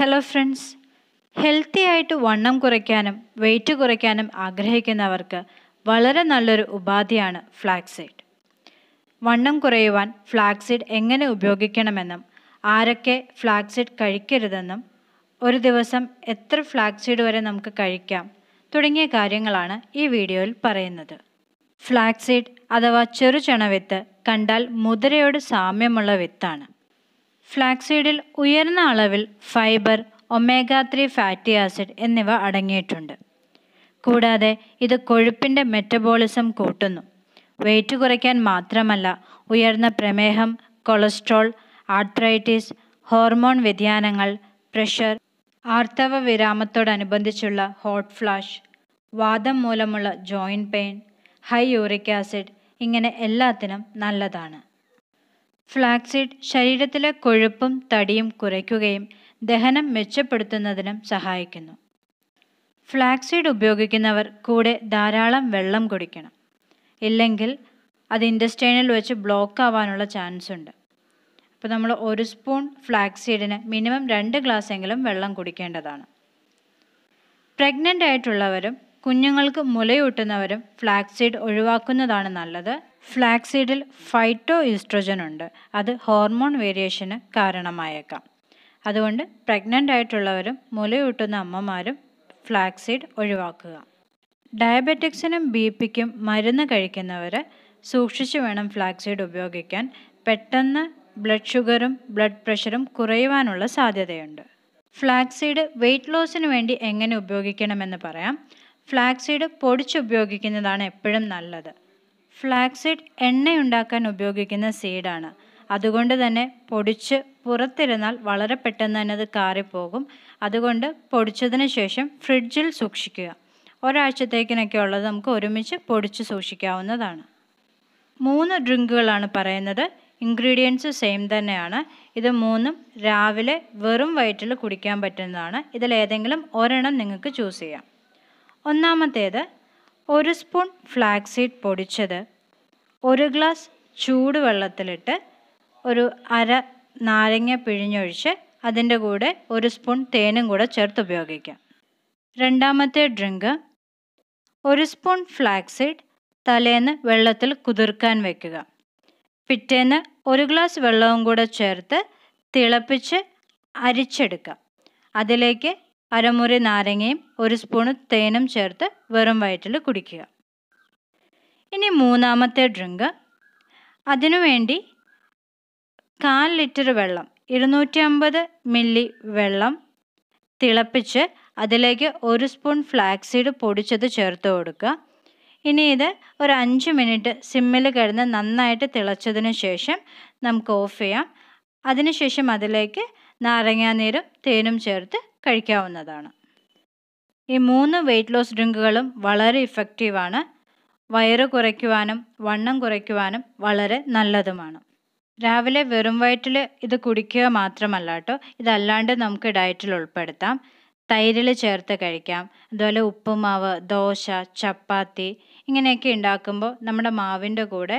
hello friends healthy ആയിട്ട് വണ്ണം കുറയ്ക്കാനും വെയിറ്റ് കുറയ്ക്കാനും ആഗ്രഹിക്കുന്നവർക്ക് വളരെ നല്ലൊരു ഉപാധിയാണ് ഫ്ലാക്സിഡ് വണ്ണം കുറയുവാൻ ഫ്ലാക്സിഡ് എങ്ങനെ ഉപയോഗിക്കണമെന്നും ആരൊക്കെ ഫ്ലാക്സിഡ് കഴിക്കരുതെന്നും ഒരു ദിവസം എത്ര ഫ്ലാക്സിഡ് വരെ നമുക്ക് കഴിക്കാം തുടങ്ങിയ കാര്യങ്ങളാണ് ഈ വീഡിയോയിൽ പറയുന്നത് ഫ്ലാക്സീഡ് അഥവാ ചെറുചണവിത്ത് കണ്ടാൽ മുതിരയോട് സാമ്യമുള്ള വിത്താണ് ഫ്ലാക്സീഡിൽ ഉയർന്ന അളവിൽ fibre omega three fatty acid എന്നിവ അടങ്ങിയിട്ടുണ്ട് കൂടാതെ ഇത് കൊഴുപ്പിൻ്റെ മെറ്റബോളിസം കൂട്ടുന്നു വെയിറ്റ് കുറയ്ക്കാൻ മാത്രമല്ല ഉയർന്ന പ്രമേഹം കൊളസ്ട്രോൾ ആർത്രൈറ്റിസ് ഹോർമോൺ വ്യതിയാനങ്ങൾ പ്രഷർ ആർത്തവ വിരാമത്തോടനുബന്ധിച്ചുള്ള ഹോട്ട് ഫ്ലാഷ് വാദം മൂലമുള്ള joint pain high uric acid ഇങ്ങനെ എല്ലാത്തിനും നല്ലതാണ് ഫ്ലാക്സിഡ് ശരീരത്തിലെ കൊഴുപ്പും തടിയും കുറയ്ക്കുകയും ദഹനം മെച്ചപ്പെടുത്തുന്നതിനും സഹായിക്കുന്നു ഫ്ലാക്സിഡ് ഉപയോഗിക്കുന്നവർ കൂടെ ധാരാളം വെള്ളം കുടിക്കണം ഇല്ലെങ്കിൽ അത് ഇൻഡസ്റ്റൈനിൽ വെച്ച് ബ്ലോക്ക് ആവാനുള്ള ചാൻസ് ഉണ്ട് അപ്പോൾ നമ്മൾ ഒരു സ്പൂൺ ഫ്ലാക്സീഡിന് മിനിമം രണ്ട് ഗ്ലാസ് എങ്കിലും വെള്ളം കുടിക്കേണ്ടതാണ് പ്രഗ്നൻ്റ് ആയിട്ടുള്ളവരും കുഞ്ഞുങ്ങൾക്ക് മുലയൂട്ടുന്നവരും ഫ്ലാക്സീഡ് ഒഴിവാക്കുന്നതാണ് നല്ലത് ഫ്ലാക്സീഡിൽ ഫൈറ്റോ ഈസ്ട്രോജൻ ഉണ്ട് അത് ഹോർമോൺ വേരിയേഷന് കാരണമായേക്കാം അതുകൊണ്ട് പ്രഗ്നൻ്റ് ആയിട്ടുള്ളവരും മുലയൂട്ടുന്ന അമ്മമാരും ഫ്ലാക്സീഡ് ഒഴിവാക്കുക ഡയബറ്റിക്സിനും ബി പിക്കും മരുന്ന് കഴിക്കുന്നവർ സൂക്ഷിച്ചു വേണം ഫ്ലാക്സീഡ് ഉപയോഗിക്കാൻ പെട്ടെന്ന് ബ്ലഡ് ഷുഗറും ബ്ലഡ് പ്രഷറും കുറയുവാനുള്ള സാധ്യതയുണ്ട് ഫ്ലാക്സീഡ് വെയിറ്റ് ലോസിന് വേണ്ടി എങ്ങനെ ഉപയോഗിക്കണമെന്ന് പറയാം പൊടിച്ച് പൊടിച്ചുപയോഗിക്കുന്നതാണ് എപ്പോഴും നല്ലത് സീഡ് എണ്ണയുണ്ടാക്കാൻ ഉപയോഗിക്കുന്ന സീഡാണ് അതുകൊണ്ട് തന്നെ പൊടിച്ച് പുറത്തിരുന്നാൽ വളരെ പെട്ടെന്ന് തന്നെ അത് കാറിപ്പോകും അതുകൊണ്ട് പൊടിച്ചതിന് ശേഷം ഫ്രിഡ്ജിൽ സൂക്ഷിക്കുക ഒരാഴ്ചത്തേക്കിനൊക്കെ ഉള്ളത് നമുക്ക് ഒരുമിച്ച് പൊടിച്ച് സൂക്ഷിക്കാവുന്നതാണ് മൂന്ന് ഡ്രിങ്കുകളാണ് പറയുന്നത് ഇൻഗ്രീഡിയൻസ് സെയിം തന്നെയാണ് ഇത് മൂന്നും രാവിലെ വെറും വയറ്റിൽ കുടിക്കാൻ പറ്റുന്നതാണ് ഇതിലേതെങ്കിലും ഒരെണ്ണം നിങ്ങൾക്ക് ചൂസ് ചെയ്യാം ഒന്നാമത്തേത് ഒരു സ്പൂൺ സീഡ് പൊടിച്ചത് ഒരു ഗ്ലാസ് ചൂടുവെള്ളത്തിലിട്ട് ഒരു അര നാരങ്ങ പിഴിഞ്ഞൊഴിച്ച് അതിൻ്റെ കൂടെ ഒരു സ്പൂൺ തേനും കൂടെ ചേർത്ത് ഉപയോഗിക്കാം രണ്ടാമത്തെ ഡ്രിങ്ക് ഒരു സ്പൂൺ സീഡ് തലേന്ന് വെള്ളത്തിൽ കുതിർക്കാൻ വെക്കുക പിറ്റേന്ന് ഒരു ഗ്ലാസ് വെള്ളവും കൂടെ ചേർത്ത് തിളപ്പിച്ച് അരിച്ചെടുക്കുക അതിലേക്ക് അരമുറി നാരങ്ങയും ഒരു സ്പൂണ് തേനും ചേർത്ത് വെറും വയറ്റിൽ കുടിക്കുക ഇനി മൂന്നാമത്തെ ഡ്രിങ്ക് അതിനുവേണ്ടി കാൽ ലിറ്റർ വെള്ളം ഇരുന്നൂറ്റി അമ്പത് മില്ലി വെള്ളം തിളപ്പിച്ച് അതിലേക്ക് ഒരു സ്പൂൺ ഫ്ലാക്സീഡ് പൊടിച്ചത് ചേർത്ത് കൊടുക്കുക ഇനി ഇത് ഒരു അഞ്ച് മിനിറ്റ് സിമ്മിൽ കിടന്ന് നന്നായിട്ട് തിളച്ചതിന് ശേഷം നമുക്ക് ഓഫ് ചെയ്യാം അതിനുശേഷം അതിലേക്ക് നാരങ്ങാനീരും തേനും ചേർത്ത് കഴിക്കാവുന്നതാണ് ഈ മൂന്ന് വെയിറ്റ് ലോസ് ഡ്രിങ്കുകളും വളരെ ഇഫക്റ്റീവാണ് വയറ് കുറയ്ക്കുവാനും വണ്ണം കുറയ്ക്കുവാനും വളരെ നല്ലതുമാണ് രാവിലെ വെറും വയറ്റിൽ ഇത് കുടിക്കുക മാത്രമല്ല കേട്ടോ ഇതല്ലാണ്ട് നമുക്ക് ഡയറ്റിൽ ഉൾപ്പെടുത്താം തൈരിൽ ചേർത്ത് കഴിക്കാം അതുപോലെ ഉപ്പുമാവ് ദോശ ചപ്പാത്തി ഇങ്ങനെയൊക്കെ ഉണ്ടാക്കുമ്പോൾ നമ്മുടെ മാവിൻ്റെ കൂടെ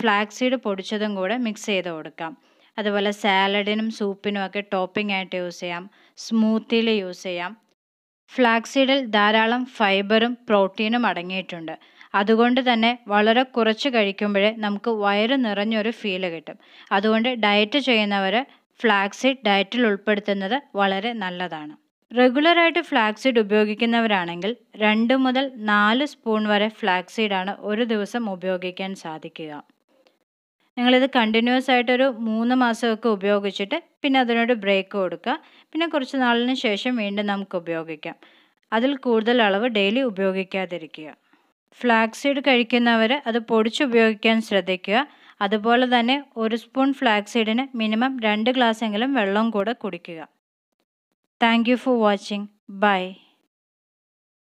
ഫ്ലാക്സീഡ് പൊടിച്ചതും കൂടെ മിക്സ് ചെയ്ത് കൊടുക്കാം അതുപോലെ സാലഡിനും സൂപ്പിനും ഒക്കെ ടോപ്പിംഗ് ആയിട്ട് യൂസ് ചെയ്യാം സ്മൂത്തിയിൽ യൂസ് ചെയ്യാം ഫ്ലാക്സീഡിൽ ധാരാളം ഫൈബറും പ്രോട്ടീനും അടങ്ങിയിട്ടുണ്ട് അതുകൊണ്ട് തന്നെ വളരെ കുറച്ച് കഴിക്കുമ്പോഴേ നമുക്ക് വയറ് നിറഞ്ഞൊരു ഫീല് കിട്ടും അതുകൊണ്ട് ഡയറ്റ് ചെയ്യുന്നവർ ഫ്ലാക്സീഡ് ഡയറ്റിൽ ഉൾപ്പെടുത്തുന്നത് വളരെ നല്ലതാണ് റെഗുലറായിട്ട് ഫ്ലാക്സീഡ് ഉപയോഗിക്കുന്നവരാണെങ്കിൽ രണ്ട് മുതൽ നാല് സ്പൂൺ വരെ ഫ്ലാക്സീഡാണ് ഒരു ദിവസം ഉപയോഗിക്കാൻ സാധിക്കുക നിങ്ങളിത് കണ്ടിന്യൂസ് ആയിട്ടൊരു മൂന്ന് മാസമൊക്കെ ഉപയോഗിച്ചിട്ട് പിന്നെ അതിനൊരു ബ്രേക്ക് കൊടുക്കുക പിന്നെ കുറച്ച് നാളിന് ശേഷം വീണ്ടും നമുക്ക് ഉപയോഗിക്കാം അതിൽ കൂടുതൽ അളവ് ഡെയിലി ഉപയോഗിക്കാതിരിക്കുക ഫ്ലാക്സീഡ് കഴിക്കുന്നവർ അത് ഉപയോഗിക്കാൻ ശ്രദ്ധിക്കുക അതുപോലെ തന്നെ ഒരു സ്പൂൺ ഫ്ലാക്സീഡിന് മിനിമം രണ്ട് ഗ്ലാസ് എങ്കിലും വെള്ളം കൂടെ കുടിക്കുക thank you for watching by